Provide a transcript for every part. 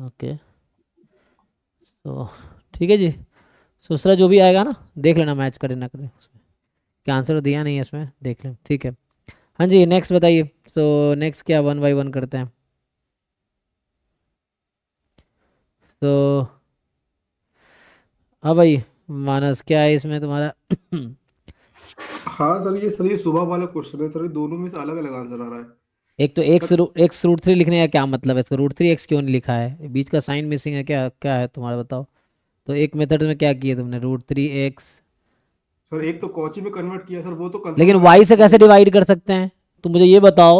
Okay तो ठीक है जी सूसरा जो भी आएगा ना देख लेना मैच करे ना करे क्या आंसर दिया नहीं है इसमें देख लें ठीक है हाँ जी नेक्स्ट बताइए तो नेक्स्ट क्या वन बाई वन करते हैं तो हाँ भाई मानस क्या है इसमें तुम्हारा हाँ सर ये सर ये सुबह वाला क्वेश्चन है सर दोनों में से अलग अलग आंसर आ रहा है एक तो एक्स रू, एक्स रूट थ्री लिखने का क्या मतलब है इसका रूट थ्री एक्स क्यों नहीं लिखा है बीच का साइन मिसिंग है क्या क्या है तुम्हारा बताओ तो एक मेथड में क्या किया तुमने रूट थ्री एक्स सर एक तो कॉची में कन्वर्ट किया सर वो तो लेकिन वाई से कैसे डिवाइड कर सकते हैं तो मुझे ये बताओ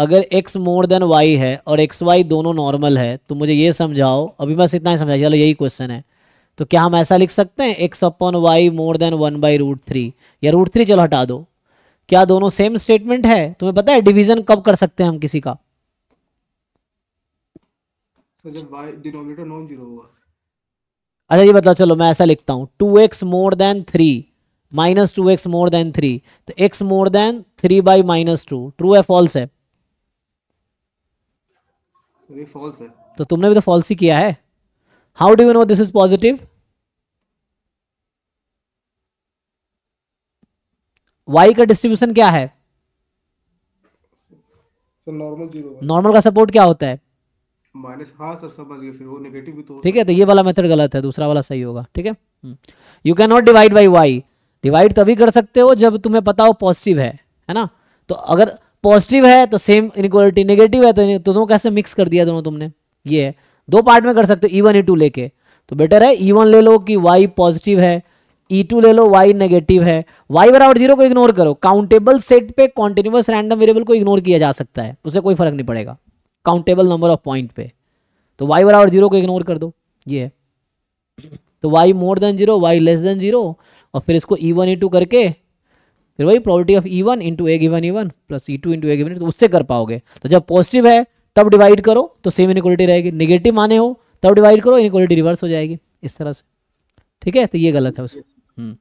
अगर एक्स मोर देन वाई है और एक्स वाई दोनों नॉर्मल है तो मुझे ये समझाओ अभी बस इतना ही समझा चलो यही क्वेश्चन है तो क्या हम ऐसा लिख सकते हैं x upon y more than one by root three या रूट थ्री चलो हटा दो क्या दोनों सेम स्टेटमेंट है तुम्हें पता है डिवीजन कब कर सकते हैं हम किसी का अच्छा ये बताओ चलो मैं ऐसा लिखता हूँ two x more than three minus two x more than three तो x more than three by minus two true है फॉल्स है तो तुमने भी तो फॉल्स ही किया है how do you know this is positive y का डिस्ट्रीब्यूशन क्या है नॉर्मल जीरो नॉर्मल का सपोर्ट क्या होता है माइनस हाँ सर समझ गए फिर वो नेगेटिव भी तो ठीक है तो ये वाला मेथड गलत है दूसरा वाला सही होगा ठीक है you can not divide by y divide तभी कर सकते हो जब तुम्हें पता हो पॉजिटिव है है ना तो अगर पॉजिटिव है तो सेम इनक्वालिटी नेगेटिव है तो दोनों कैसे मिक्स कर दिया दोनों तुमने ये है दो पार्ट में कर सकते हो ई वन ई टू लेके तो बेटर है ई e वन ले लो कि वाई पॉजिटिव है E2 टू ले लो वाई नेगेटिव है वाई बराबर जीरो को इग्नोर करो काउंटेबल सेट पे कॉन्टिन्यूस रैंडम वेरिएबल को इग्नोर किया जा सकता है उसे कोई फर्क नहीं पड़ेगा काउंटेबल नंबर ऑफ पॉइंट पे तो वाई बराबर जीरो को इग्नोर कर दो ये है तो y more than zero y less than zero और फिर इसको ई e वन e करके फिर वही property of E one into A given E one plus E two into A given तो उससे कर पाओगे तो जब पॉजिटिव है तब डिवाइड करो तो सेम इनिक्वालिटी रहेगी निगेटिव माने हो तब डिवाइड करो इनिक्वालिटी रिवर्स हो जाएगी इस तरह से ठीक है तो ये गलत है उस हम्म।